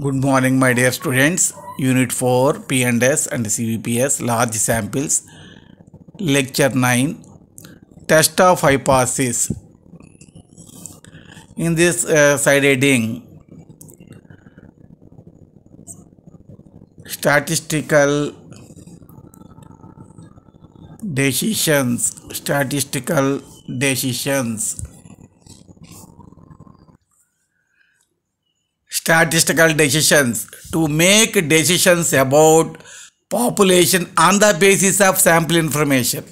Good morning my dear students. Unit 4 P&S and CVPS large samples. Lecture 9 Test of hypothesis. In this uh, side heading statistical decisions statistical decisions statistical decisions to make decisions about population on the basis of sample information.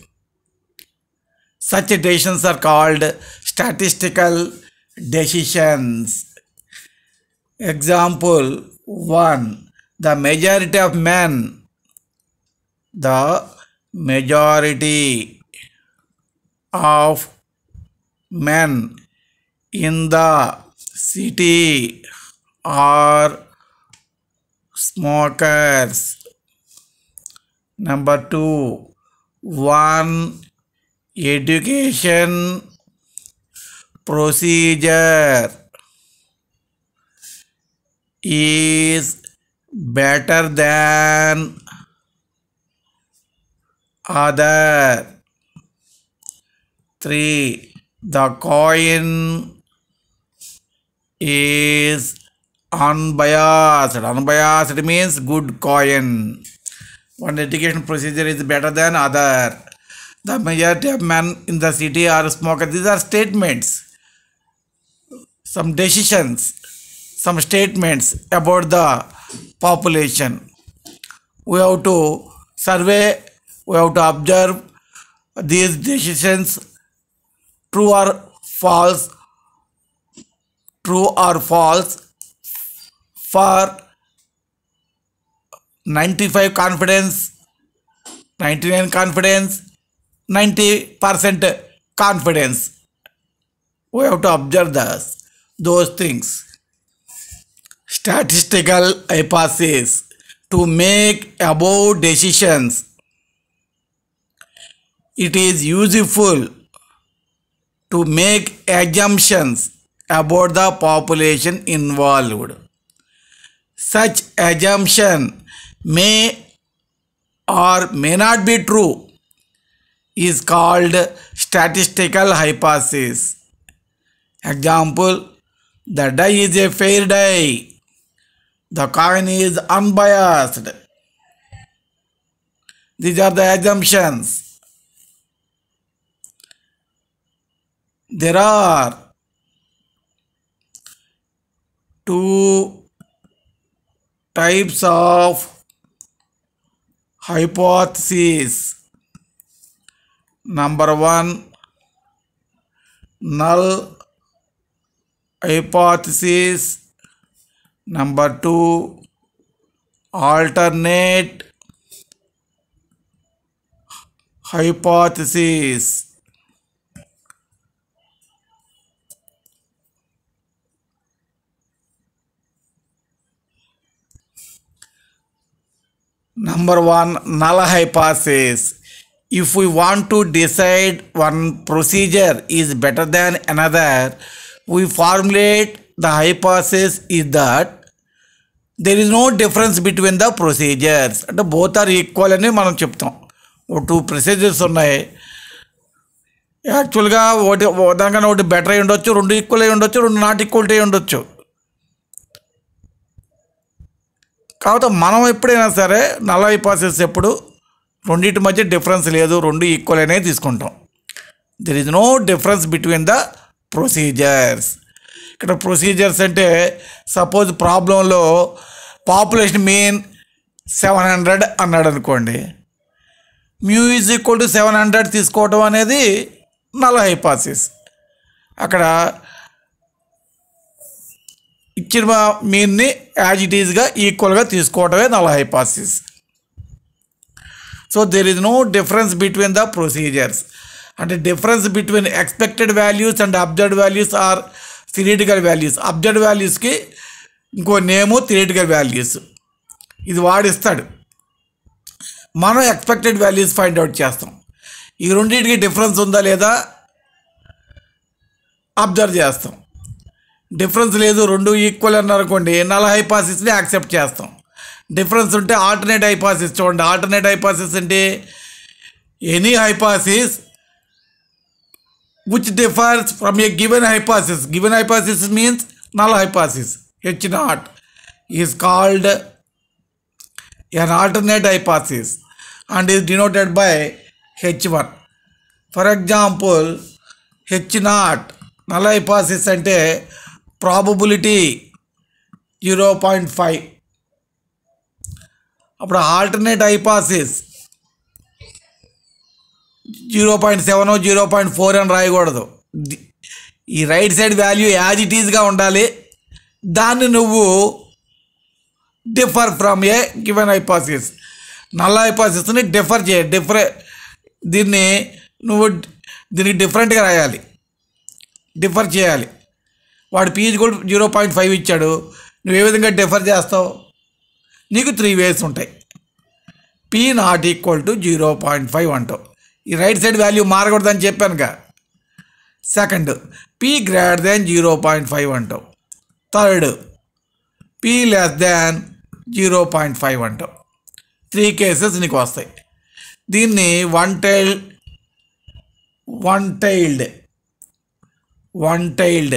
Such decisions are called statistical decisions. Example 1. The majority of men, the majority of men in the city are smokers. Number two, one education procedure is better than other. Three, the coin is unbiased. Unbiased means good coin. One education procedure is better than other. The majority of men in the city are smokers. These are statements, some decisions, some statements about the population. We have to survey, we have to observe these decisions, true or false, true or false, for 95 confidence, 99 confidence, 90% confidence. We have to observe those, those things. Statistical hypothesis to make above decisions. It is useful to make assumptions about the population involved such assumption may or may not be true is called statistical hypothesis. Example, the die is a fair die. The coin is unbiased. These are the assumptions. There are two types of hypotheses number 1 null hypothesis number 2 alternate hypothesis number one null hypothesis if we want to decide one procedure is better than another, we formulate the hypothesis is that there is no difference between the procedures అంటే both are equal అని మనం చెప్తాం ఓ two procedures ఉన్నాయి యాక్చువల్గా ఒకటి దానికన్నా ఒకటి better అయి ఉండొచ్చు రెండు ఈక్వల్ అయి ఉండొచ్చు రెండు నాట్ ఈక్వల్ అయి ఉండొచ్చు కాబట్టి మనం ఎప్పుడైనా సరే నలభై పర్సెంట్స్ ఎప్పుడు రెండింటి మధ్య డిఫరెన్స్ లేదు రెండు ఈక్వల్ అనే తీసుకుంటాం there is no difference between the procedures ఇక్కడ ప్రొసీజర్స్ అంటే సపోజ్ ప్రాబ్లంలో పాపులేషన్ మెయిన్ సెవెన్ హండ్రెడ్ అన్నాడు అనుకోండి mu is equal to seven hundred తీసుకోవడం అనేది నల్ హైపాసిస్ అక్కడ ఇచ్చిన మీన్ని యాజ్ ఇట్ ఈజ్గా ఈక్వల్గా తీసుకోవటమే null hypothesis so there is no difference between the procedures అంటే difference between expected values and observed values are theoretical values observed వాల్యూస్కి ఇంకో నేము థిరిటికల్ వాల్యూస్ ఇది వాడిస్తాడు మనం ఎక్స్పెక్టెడ్ వాల్యూస్ ఫైండ్ అవుట్ చేస్తాం ఈ రెండింటికి డిఫరెన్స్ ఉందా లేదా అబ్జర్వ్ చేస్తాం డిఫరెన్స్ లేదు రెండు ఈక్వల్ అన్నారనుకోండి నల్ హైపాసిస్ని యాక్సెప్ట్ చేస్తాం డిఫరెన్స్ ఉంటే ఆల్టర్నేట్ హైపాసిస్ చూడండి ఆల్టర్నేట్ హైపాసిస్ అంటే any hypothesis which differs from a given hypothesis given hypothesis means null hypothesis H naught is called an alternate hypothesis and is denoted by H one for example H naught null hypothesis అంటే probability zero point five అప్పుడు alternate hypothesis zero point seven zero point four అని రాయకూడదు ఈ right side value as it ఈజ్గా ఉండాలి దాన్ని నువ్వు differ from a given hypothesis null హైపాసిస్ని differ చేయ డిఫరె దీన్ని నువ్వు దీనికి డిఫరెంట్గా రాయాలి డిఫర్ చేయాలి వాడు పీజీ కూడా జీరో పాయింట్ ఫైవ్ ఇచ్చాడు నువ్వు ఏ విధంగా డిఫర్ చేస్తావు నీకు త్రీ వేస్ ఉంటాయి P not equal to zero point five అంటావు ఈ రైట్ సైడ్ వాల్యూ మారకూడదని చెప్పానుగా second P greater than zero point five అంటావు third P less than zero point five అంటావు త్రీ కేసెస్ నీకు వస్తాయి దీన్ని one tailed one tailed one tailed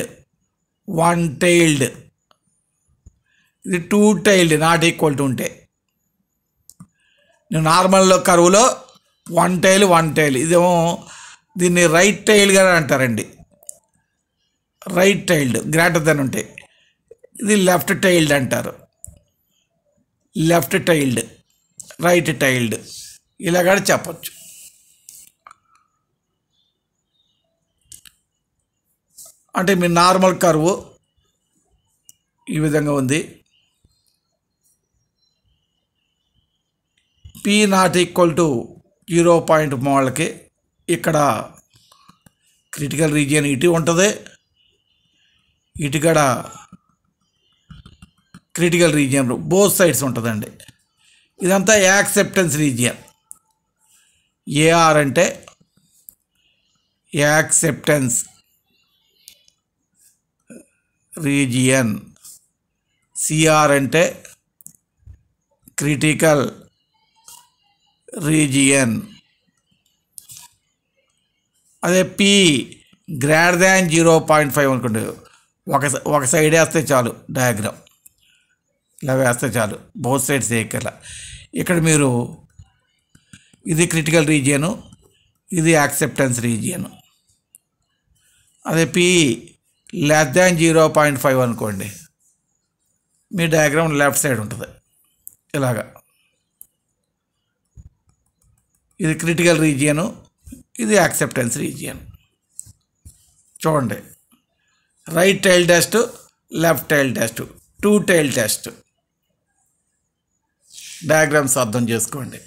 one tailed ఇది two tailed not equal to ఉంటే నేను నార్మల్లో కరువులో వన్ టైల్ వన్ టైల్ ఇదేమో దీన్ని రైట్ టైల్గా అంటారండి రైట్ టైల్డ్ గ్రాటర్ దెన్ ఉంటే ఇది లెఫ్ట్ టైల్డ్ అంటారు లెఫ్ట్ టైల్డ్ రైట్ టైల్డ్ ఇలా కూడా చెప్పచ్చు అంటే మీ నార్మల్ కరువు ఈ విధంగా ఉంది P not equal to zero point మోళ్ళకి ఇక్కడ క్రిటికల్ రీజియన్ ఇటు ఉంటుంది ఇటుగడ క్రిటికల్ రీజియన్ బోత్ సైడ్స్ ఉంటుందండి ఇదంతా యాక్సెప్టెన్స్ రీజియన్ ఏఆర్ అంటే యాక్సెప్టెన్స్ రీజియన్ సిఆర్ అంటే క్రిటికల్ రీజియన్ అదే P greater than zero point five అనుకుంటారు ఒక ఒక సైడ్ వేస్తే చాలు డయాగ్రామ్ ఇలా వేస్తే చాలు బోత్ సైడ్స్ ఎక్కర్ల ఇక్కడ మీరు ఇది క్రిటికల్ రీజియను ఇది యాక్సెప్టెన్స్ రీజియను అదే P less than zero point five అనుకోండి మీ డయాగ్రామ్ లెఫ్ట్ సైడ్ ఉంటుంది ఇలాగా ఇది క్రిటికల్ రీజియను ఇది యాక్సెప్టెన్స్ రీజియన్ చూడండి right tail test left tail test two tail test diagrams అర్థం చేసుకోండి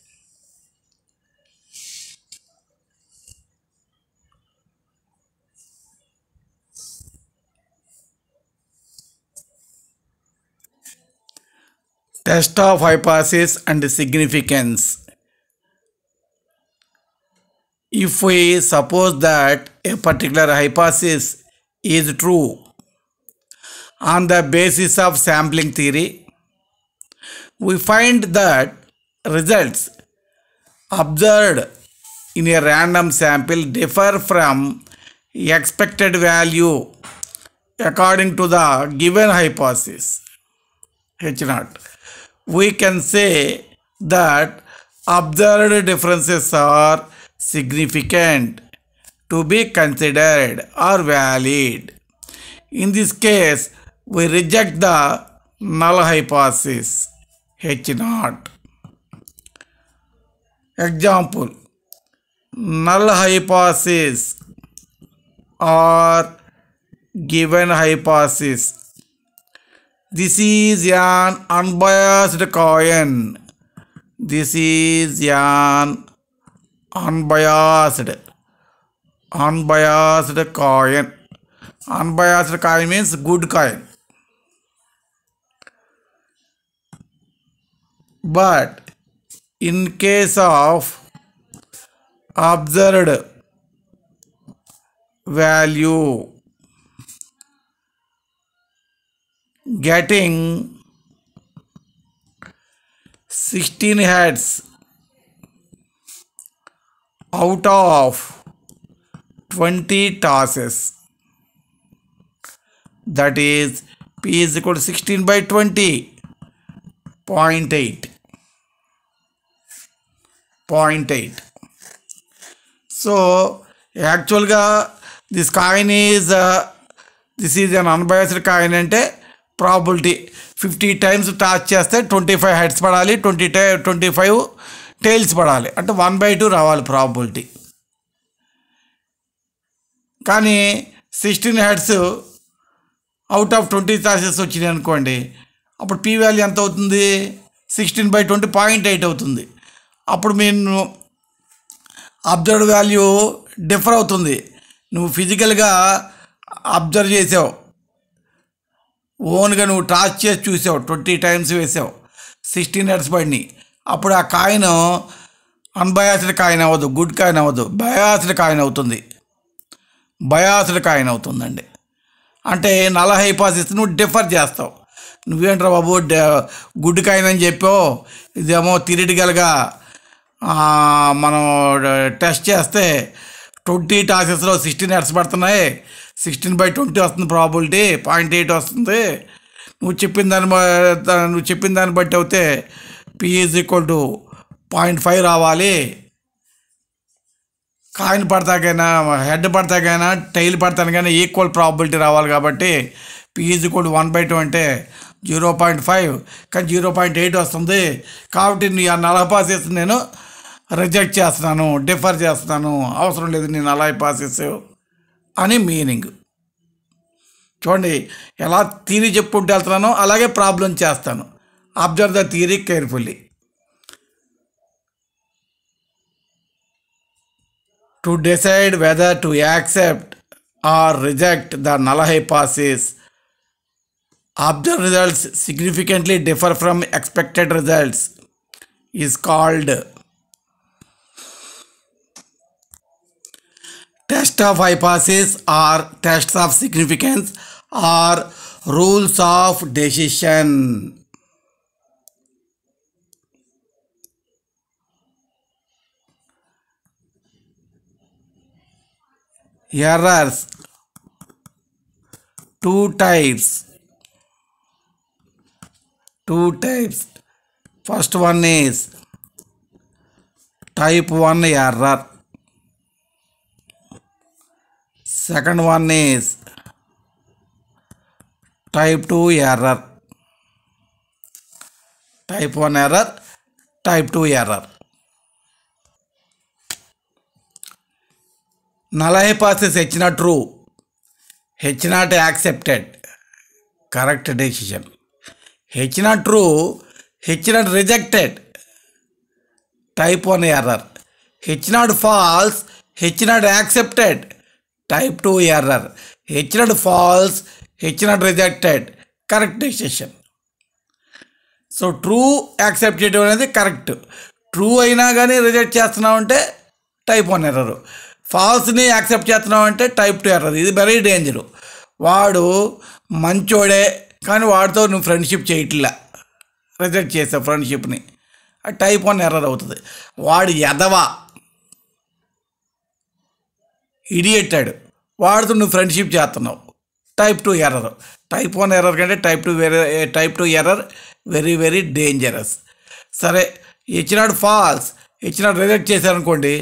Test of hypothesis and significance. If we suppose that a particular hypothesis is true on the basis of sampling theory, we find that results observed in a random sample differ from expected value according to the given hypothesis H naught we can say that observed differences are significant to be considered or valid. In this case, we reject the null hypothesis H not. Example, null hypothesis or given hypothesis this is an unbiased coin. This is an unbiased unbiased coin. Unbiased coin means good coin. But in case of observed value getting 16 heads out of 20 tosses that is p is equal to 16 by twenty point eight point eight. so actual this coin is uh, this is an unbiased coin ante probability fifty times toss చేస్తే twenty five heads పడాలి twenty tie twenty five tails పడాలి అంటే one by two రావాలి probability కానీ sixteen heads out of twenty tosses వచ్చినాయి అనుకోండి అప్పుడు P value ఎంత అవుతుంది sixteen by twenty point eight అవుతుంది అప్పుడు మీరు అబ్జర్వ్ వాల్యూ డిఫర్ అవుతుంది నువ్వు ఫిజికల్గా అబ్జర్వ్ చేసావు ఓన్గా నువ్వు టాస్ చేసి చూసావు ట్వంటీ టైమ్స్ వేసావు సిక్స్టీన్ ఇయర్స్ పడినాయి అప్పుడు ఆ కాయిన్ అన్బయాస్డ్ కాయిన్ అవ్వదు గుడ్ కాయిన్ అవ్వదు బయాస్డ్ కాయిన్ అవుతుంది బయాస్డ్ కాయిన్ అవుతుందండి అంటే నల హైపాసిస్ నువ్వు డిఫర్ చేస్తావు నువ్వేంట్రా బాబు గుడ్ కాయిన్ అని చెప్పావు ఇదేమో థిరిటికల్గా మనం టెస్ట్ చేస్తే ట్వంటీ టాసెస్లో సిక్స్టీన్ ఎర్స్ పడుతున్నాయి సిక్స్టీన్ బై ట్వంటీ వస్తుంది ప్రాబిలిటీ పాయింట్ ఎయిట్ వస్తుంది నువ్వు చెప్పిన దాన్ని నువ్వు చెప్పిన దాన్ని బట్టి అయితే P is equal to point five రావాలి కాయిన్ పడతాకైనా హెడ్ పడతాకైనా టైల్ పడతానికైనా ఈక్వల్ ప్రాబిలిటీ రావాలి కాబట్టి P is equal to one by two అంటే జీరో పాయింట్ ఫైవ్ కానీ జీరో పాయింట్ ఎయిట్ వస్తుంది కాబట్టి నీ ఆ నలభై నేను రిజెక్ట్ చేస్తున్నాను డిఫర్ చేస్తున్నాను అవసరం లేదు నేను అలా చేసావు అని మీనింగ్ చూడండి ఎలా థీరీ చెప్పుకుంటూ వెళ్తున్నానో అలాగే ప్రాబ్లం చేస్తాను observe the theory carefully to decide whether to accept or reject the null hypothesis observe results significantly differ from expected results is called Test of hypothesis or tests of significance or rules of decision. Errors. Two types. Two types. First one is type 1 error. second one is type 2 error type 1 error type 2 error null hypothesis h not true h not accepted correct decision h not true h not rejected type 1 error h not false h not accepted type two error H naught false H naught rejected correct decision so true accept చేయడం అనేది correct true అయినా కానీ reject చేస్తున్నామంటే type one error ఫాల్స్ని accept చేస్తున్నామంటే type two error ఇది very danger వాడు మంచోడే కానీ వాడితో నువ్వు ఫ్రెండ్షిప్ చేయట్లే రిజెక్ట్ చేసావు ఫ్రెండ్షిప్ని టైప్ వన్ ఎర్రర్ అవుతుంది వాడు ఎదవా ఇడియేటెడ్ వాడితో నువ్వు ఫ్రెండ్షిప్ చేస్తున్నావు type two error type one error కంటే type two very type two error very very dangerous సరే ఇచ్చినాడు ఫాల్స్ ఇచ్చినాడు రిజెక్ట్ చేశారనుకోండి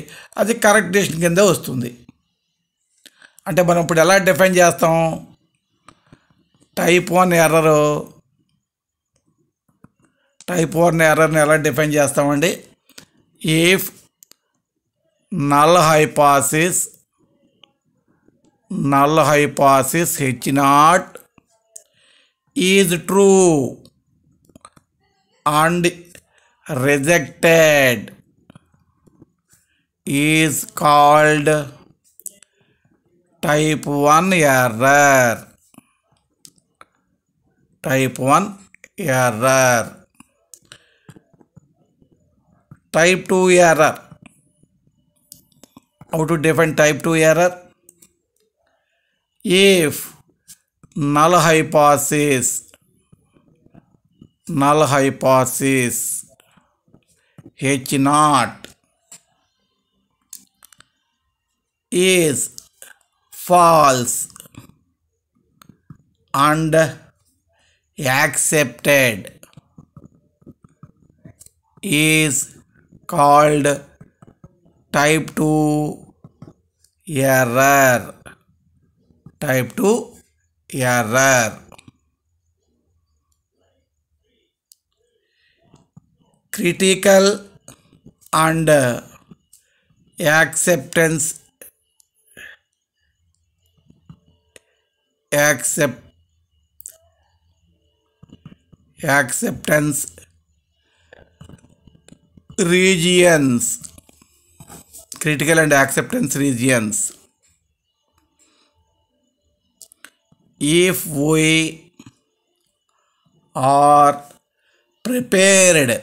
అది కరెక్ట్ డేషన్ కింద వస్తుంది అంటే మనం ఇప్పుడు ఎలా డిఫైన్ చేస్తాం type one error type one ఎర్రర్ని ఎలా డిఫైన్ చేస్తామండి if null hypothesis null hypothesis H naught is true and rejected is called type 1 error. Type 1 error. Type 2 error. How to define type 2 error? if null hypothesis null hypothesis h naught is false and accepted is called type 2 error type 2 error. Critical and acceptance accept acceptance regions critical and acceptance regions if we are prepared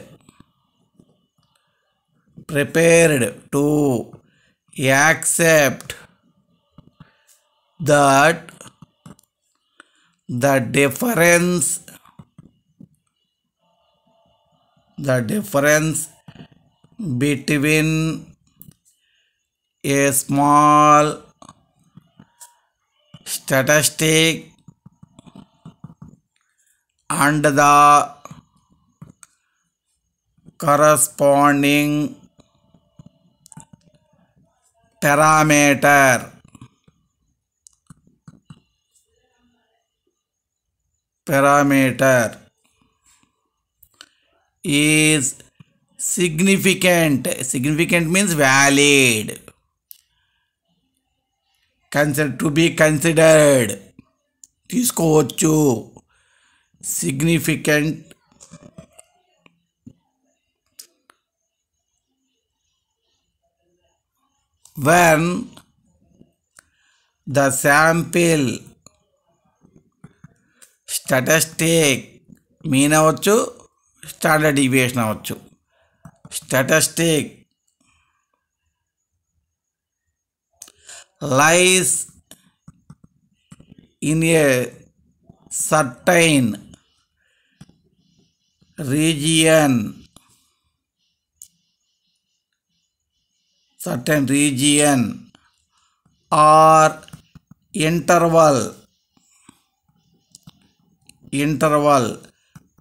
prepared to accept that the difference the difference between a small statistic and the corresponding parameter parameter is significant significant means valid consider to be considered తీసుకోవచ్చు significant when the sample statistic mean అవ్వచ్చు standard deviation అవ్వచ్చు statistic lies in a certain region certain region or interval interval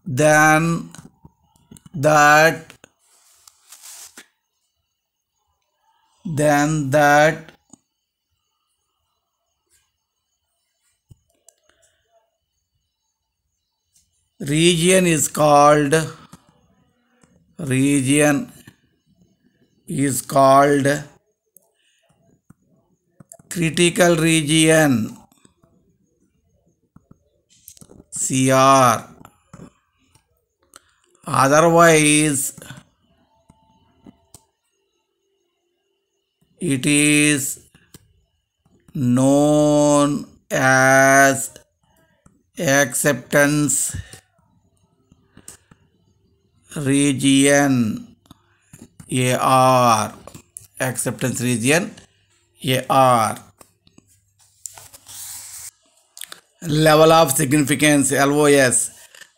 than that than that region is called region is called critical region CR otherwise it is known as acceptance region AR acceptance region AR level of significance LOS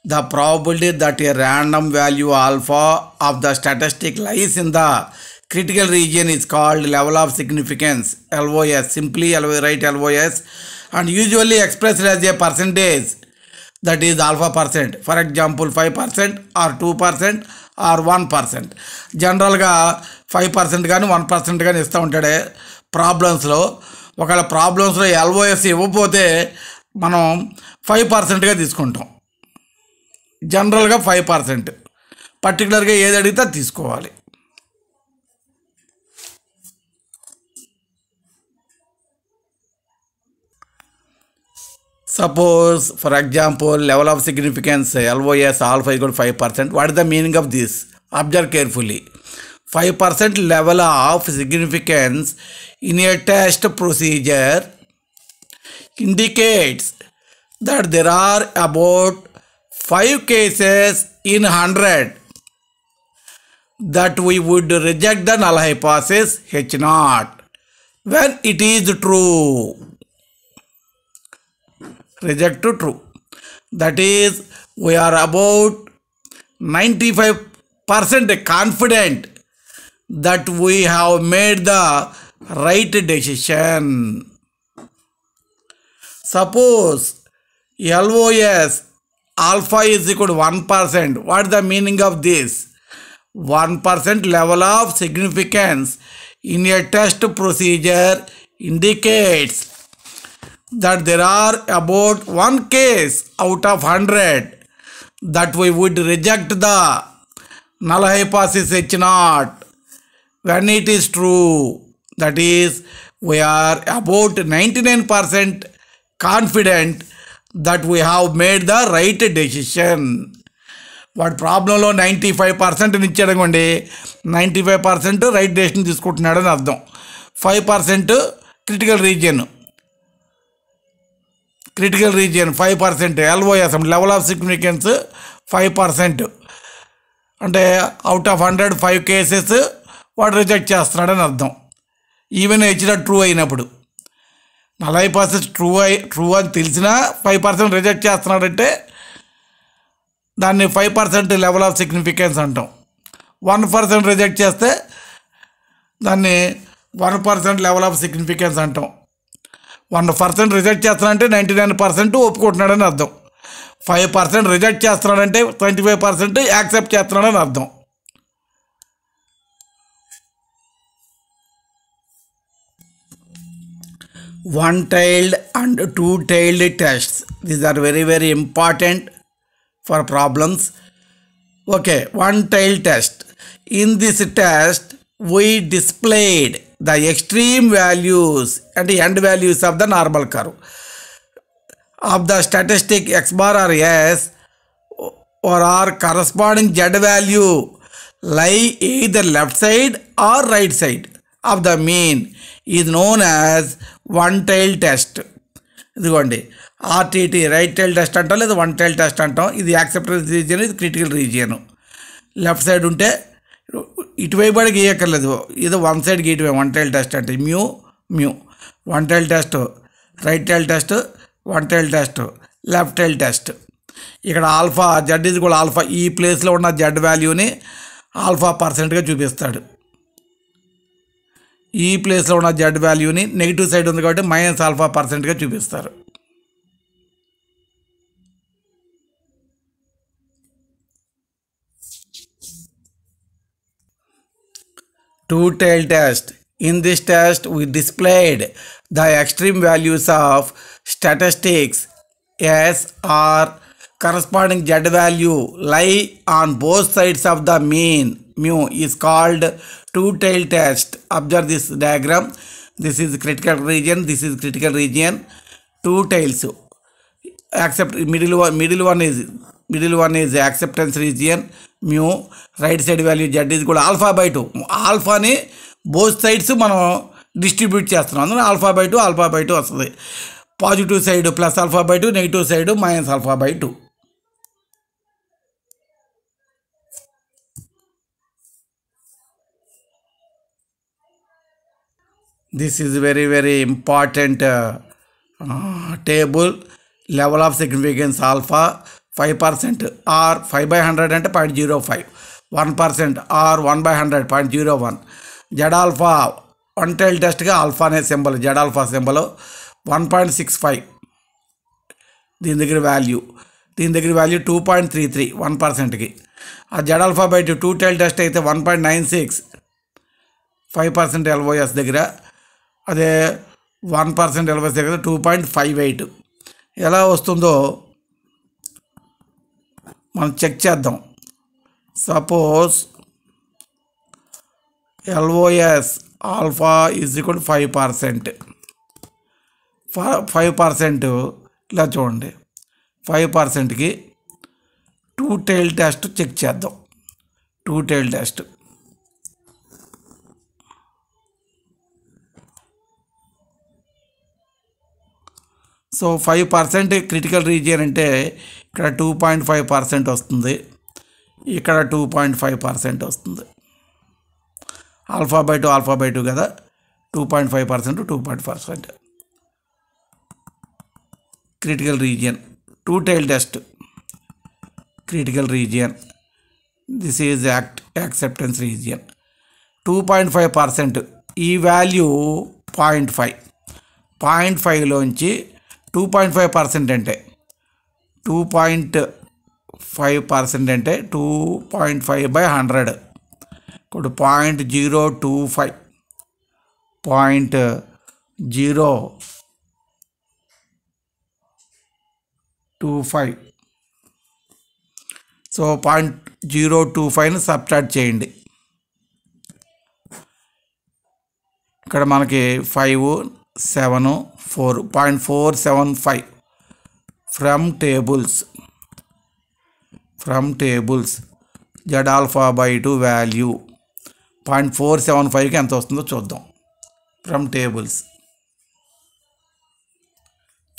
the probability that a random value alpha of the statistic lies in the critical region is called level of significance LOS simply LOS, right LOS and usually expressed as a percentage that is alpha percent for example five percent or two percent or one percent జనరల్గా five percent కానీ one percent కానీ ఇస్తూ ఉంటాడే ప్రాబ్లమ్స్లో ఒకవేళ ప్రాబ్లమ్స్లో LOS ఇవ్వకపోతే మనం five పర్సెంట్గా తీసుకుంటాం జనరల్గా ఫైవ్ పర్సెంట్ పర్టికులర్గా ఏది అడిగితే తీసుకోవాలి Suppose, for example, level of significance LOS alpha equal 5%. What is the meaning of this? Observe carefully. 5% level of significance in a test procedure indicates that there are about 5 cases in 100 that we would reject the null hypothesis H naught when it is true reject to true. That is, we are about 95% confident that we have made the right decision. Suppose LOS alpha is equal to 1%. What is the meaning of this? 1% level of significance in a test procedure indicates that there are about one case out of 100 that we would reject the null hypothesis H naught when it is true. That is, we are about 99% confident that we have made the right decision. వాడు ప్రాబ్లంలో ninety five percent ఇచ్చాడనుకోండి ninety five percent right decision తీసుకుంటున్నాడని అర్థం five percent critical region critical region five percent LOS level of significance five percent అంటే out of hundred five cases వాడు reject చేస్తున్నాడని అర్థం even హెచ్డ true అయినప్పుడు నలభై పర్సెంట్ ట్రూ అయి ట్రూ అని తెలిసినా ఫైవ్ పర్సెంట్ రిజెక్ట్ చేస్తున్నాడంటే దాన్ని five percent level of significance అంటాం వన్ పర్సెంట్ రిజెక్ట్ చేస్తే దాన్ని one percent level of significance అంటాం వన్ పర్సెంట్ రిజెక్ట్ చేస్తున్నాడంటే నైంటీ నైన్ పర్సెంట్ ఒప్పుకుంటున్నాడని అర్థం ఫైవ్ పర్సెంట్ రిజెక్ట్ చేస్తున్నాడంటే ట్వంటీ ఫైవ్ పర్సెంట్ యాక్సెప్ట్ చేస్తున్నాడని అర్థం one tailed and two tailed tests these are very very important for problems okay one tail test in this test we displayed the extreme values అంటే end values of the normal curve of the statistic X bar or S or corresponding Z value lie in the left side or right side of the mean is known as one tail test ఇదిగోండి RTT right tail test అంటాం లేదా one tail test అంటాం ఇది acceptance region ఇది critical region left side ఉంటే ఇటువైపు కూడా గీయక్కర్లేదు ఏదో వన్ సైడ్ గేట్ వన్ టైల్ టెస్ట్ అంటే mu mu one tail test right tail test one tail test left tail test ఇక్కడ ఆల్ఫా జెడ్ ఇది కూడా ఆల్ఫా ఈ ప్లేస్లో ఉన్న జెడ్ వాల్యూని ఆల్ఫా పర్సెంట్గా చూపిస్తాడు ఈ ప్లేస్లో ఉన్న జెడ్ వాల్యూని నెగిటివ్ సైడ్ ఉంది కాబట్టి మైనస్ ఆల్ఫా పర్సెంట్గా చూపిస్తారు two-tail test. In this test, we displayed the extreme values of statistics S or corresponding Z value lie on both sides of the mean mu is called two-tail test. Observe this diagram. This is critical region. This is critical region. Two tails. Except middle one. Middle one is middle one is acceptance region mu right side value Z ఇది కూడా alpha by two ఆల్ఫాని both sides మనం distribute చేస్తున్నాం అందులో alpha by two alpha by two వస్తుంది positive side plus alpha by two negative side minus alpha by two this is very very important table level of significance alpha five percent or five by hundred అంటే point zero five one percent or one by hundred point zero one alpha one tail టెస్ట్గా alpha అనే symbol alpha symbol one point six five దీని దగ్గర value దీని దగ్గర value two point three three one పర్సెంట్కి ఆ alpha by two tail test అయితే one point nine six five percent LOS దగ్గర అదే వన్ పర్సెంట్ ఎల్వోఎస్ దగ్గర టూ పాయింట్ ఫైవ్ ఎయిట్ ఎలా వస్తుందో మనం చెక్ చేద్దాం suppose LOS alpha is equal five percent five percent ఇలా చూడండి ఫైవ్ పర్సెంట్కి టూ టైల్ టెస్ట్ చెక్ చేద్దాం two tail test so five percent critical region అంటే ఇక్కడ టూ పాయింట్ ఫైవ్ పర్సెంట్ వస్తుంది ఇక్కడ టూ పాయింట్ ఫైవ్ పర్సెంట్ వస్తుంది alpha by two alpha by two కదా two point five percent two point percent critical region two tail test critical region this is act acceptance region two point five percent ఈ value point five point ఫైవ్లోంచి two point five percent అంటే two point five percent అంటే two point five by hundred ఇప్పుడు point zero two five point zero two five so point zero two ఫైవ్ని subtract చేయండి ఇక్కడ మనకి five seven four point four seven five from tables from tables Z alpha by two value point four seven ఫైవ్కి ఎంత వస్తుందో చూద్దాం from tables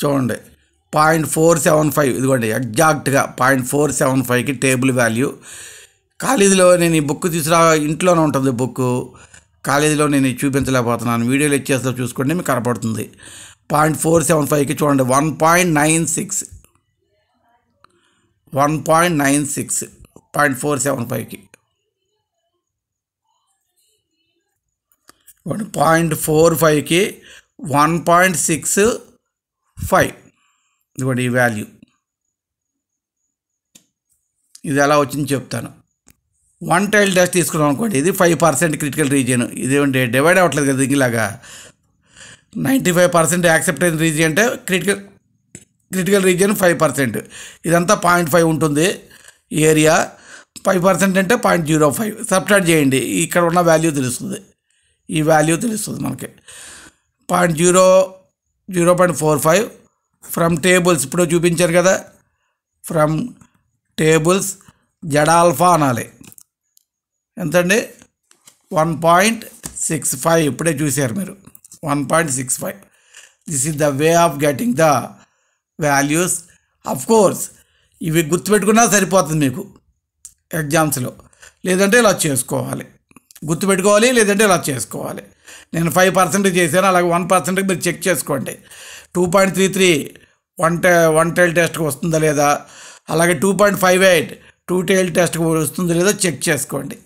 చూడండి point four seven five ఇదిగోండి ఎగ్జాక్ట్గా పాయింట్ ఫోర్ సెవెన్ ఫైవ్కి టేబుల్ వాల్యూ కాలేజీలో నేను ఈ బుక్ తీసుకురా ఇంట్లోనే ఉంటుంది బుక్ కాలేజీలో నేను చూపించలేకపోతున్నాను వీడియోలు ఇచ్చేస్తా చూసుకోండి మీకు కనపడుతుంది పాయింట్ ఫోర్ సెవెన్ ఫైవ్కి చూడండి one point nine six one point nine six point four seven ఫైవ్కి వన్ పాయింట్ ఫోర్ ఫైవ్కి వన్ పాయింట్ సిక్స్ ఫైవ్ ఇదిగోండి ఈ వాల్యూ ఇది ఎలా వచ్చింది చెప్తాను వన్ టైల్ డాష్ తీసుకున్నాం అనుకోండి ఇది ఫైవ్ పర్సెంట్ క్రిటికల్ రీజియన్ ఇదేమంటే డివైడ్ అవ్వట్లేదు కదా ఇలాగా ninety five percent acceptance region అంటే critical critical region five percent ఇదంతా పాయింట్ ఫైవ్ ఉంటుంది ఏరియా ఫైవ్ పర్సెంట్ అంటే పాయింట్ జీరో ఫైవ్ సబ్ట్రాక్ట్ చేయండి ఇక్కడ ఉన్న వాల్యూ తెలుస్తుంది ఈ వాల్యూ తెలుస్తుంది మనకి point zero zero point four five from tables ఇప్పుడు చూపించారు కదా ఫ్రమ్ టేబుల్స్ జడాల్ఫా అనాలి ఎంతండి వన్ పాయింట్ సిక్స్ ఫైవ్ ఇప్పుడే చూశారు మీరు one point 1.65 this is the way of getting the values of course ఇవి గుర్తుపెట్టుకున్నా సరిపోతుంది మీకు ఎగ్జామ్స్లో లేదంటే ఇలా చేసుకోవాలి గుర్తుపెట్టుకోవాలి లేదంటే ఇలా చేసుకోవాలి నేను ఫైవ్ పర్సెంట్ చేశాను అలాగే వన్ పర్సెంట్ మీరు చెక్ చేసుకోండి two point three three one టే వన్ టైల్ టెస్ట్కి వస్తుందా లేదా అలాగే two point five eight two tail టెస్ట్కి వస్తుందా లేదా చెక్ చేసుకోండి